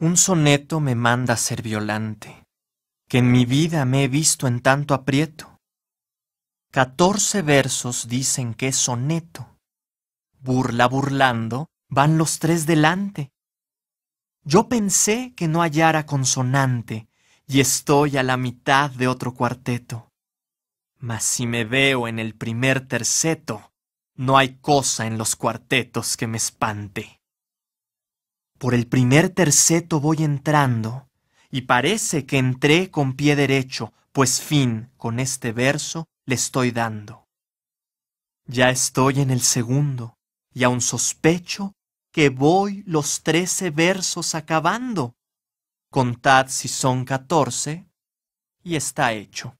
Un soneto me manda ser violante, que en mi vida me he visto en tanto aprieto. Catorce versos dicen que es soneto. Burla burlando, van los tres delante. Yo pensé que no hallara consonante, y estoy a la mitad de otro cuarteto. Mas si me veo en el primer terceto, no hay cosa en los cuartetos que me espante. Por el primer terceto voy entrando, y parece que entré con pie derecho, pues fin con este verso le estoy dando. Ya estoy en el segundo, y aun sospecho que voy los trece versos acabando. Contad si son catorce, y está hecho.